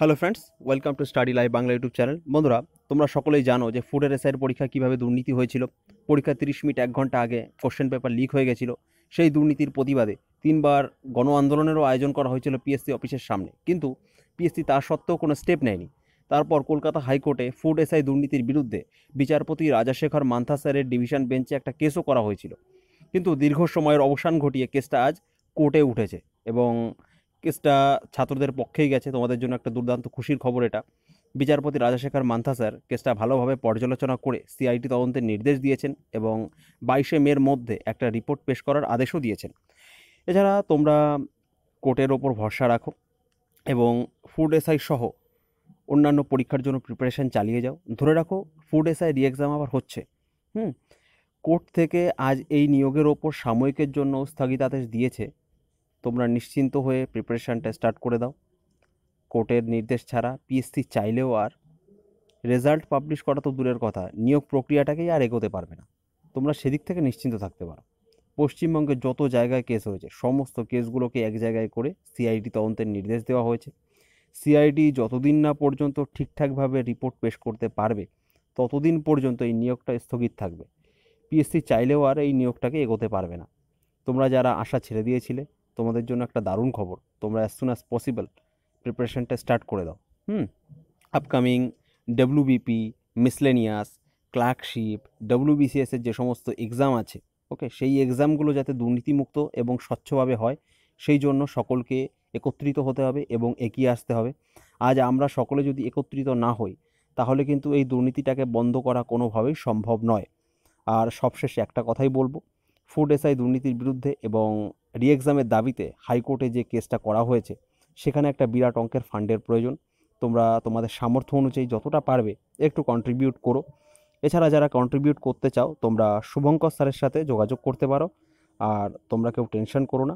hello friends welcome to study live Bangla YouTube channel বন্ধুরা তোমরা সকলেই জানো যে ফুডের এসআইয়ের পরীক্ষা কীভাবে দুর্নীতি হয়েছিল পরীক্ষা তিরিশ মিনিট এক ঘন্টা আগে কোশ্চেন পেপার লিক হয়ে গেছিল সেই দুর্নীতির প্রতিবাদে তিনবার গণ আন্দোলনেরও আয়োজন করা হয়েছিল পিএসসি অফিসের সামনে কিন্তু পিএসসি তার সত্ত্বেও কোনো স্টেপ নেয়নি তারপর কলকাতা হাইকোর্টে ফুড এসআই দুর্নীতির বিরুদ্ধে বিচারপতি রাজাশেখর মান্থা স্যারের ডিভিশন বেঞ্চে একটা কেসও করা হয়েছিল কিন্তু দীর্ঘ সময়ের অবসান ঘটিয়ে কেসটা আজ কোর্টে উঠেছে এবং কেসটা ছাত্রদের পক্ষেই গেছে তোমাদের জন্য একটা দুর্দান্ত খুশির খবর এটা বিচারপতি রাজাশেখর মান্থা স্যার কেসটা ভালোভাবে পর্যালোচনা করে সিআইটি তদন্তের নির্দেশ দিয়েছেন এবং বাইশে মের মধ্যে একটা রিপোর্ট পেশ করার আদেশও দিয়েছেন এছাড়া তোমরা কোর্টের ওপর ভরসা রাখো এবং ফুড এসআই সহ অন্যান্য পরীক্ষার জন্য প্রিপারেশান চালিয়ে যাও ধরে রাখো ফুড এসআই এক্সাম আবার হচ্ছে হুম কোর্ট থেকে আজ এই নিয়োগের ওপর সাময়িকের জন্য স্থগিতাদেশ দিয়েছে তোমরা নিশ্চিন্ত হয়ে প্রিপারেশানটা স্টার্ট করে দাও কোর্টের নির্দেশ ছাড়া পিএসসি চাইলেও আর রেজাল্ট পাবলিশ করা তো দূরের কথা নিয়োগ প্রক্রিয়াটাকেই আর এগোতে পারবে না তোমরা সেদিক থেকে নিশ্চিন্ত থাকতে পারো পশ্চিমবঙ্গে যত জায়গায় কেস হয়েছে সমস্ত কেসগুলোকে এক জায়গায় করে সিআইডি তদন্তের নির্দেশ দেওয়া হয়েছে সিআইডি যতদিন না পর্যন্ত ঠিকঠাকভাবে রিপোর্ট পেশ করতে পারবে ততদিন পর্যন্ত এই নিয়োগটা স্থগিত থাকবে পিএসসি চাইলেও আর এই নিয়োগটাকে এগোতে পারবে না তোমরা যারা আশা ছেড়ে দিয়েছিলে তোমাদের জন্য একটা দারুণ খবর তোমরা অ্যাজ সুন অ্যাজ পসিবল প্রিপারেশনটা স্টার্ট করে দাও হুম আপকামিং ডব্লিউবিপি মিসলেনিয়াস ক্লার্কশিপ ডব্লিউবিসিএসের যে সমস্ত এক্সাম আছে ওকে সেই এক্সামগুলো যাতে দুর্নীতিমুক্ত এবং স্বচ্ছভাবে হয় সেই জন্য সকলকে একত্রিত হতে হবে এবং এগিয়ে আসতে হবে আজ আমরা সকলে যদি একত্রিত না হই তাহলে কিন্তু এই দুর্নীতিটাকে বন্ধ করা কোনোভাবেই সম্ভব নয় আর সবশেষে একটা কথাই বলবো ফুড এসআই দুর্নীতির বিরুদ্ধে এবং রিএক্সামের দাবিতে হাইকোর্টে যে কেসটা করা হয়েছে সেখানে একটা বিরাট অঙ্কের ফান্ডের প্রয়োজন তোমরা তোমাদের সামর্থ্য অনুযায়ী যতটা পারবে একটু কন্ট্রিবিউট করো এছাড়া যারা কন্ট্রিবিউট করতে চাও তোমরা শুভঙ্কর স্যারের সাথে যোগাযোগ করতে পারো আর তোমরা কেউ টেনশন করো না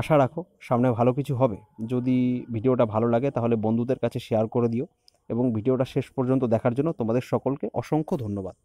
আশা রাখো সামনে ভালো কিছু হবে যদি ভিডিওটা ভালো লাগে তাহলে বন্ধুদের কাছে শেয়ার করে দিও এবং ভিডিওটা শেষ পর্যন্ত দেখার জন্য তোমাদের সকলকে অসংখ্য ধন্যবাদ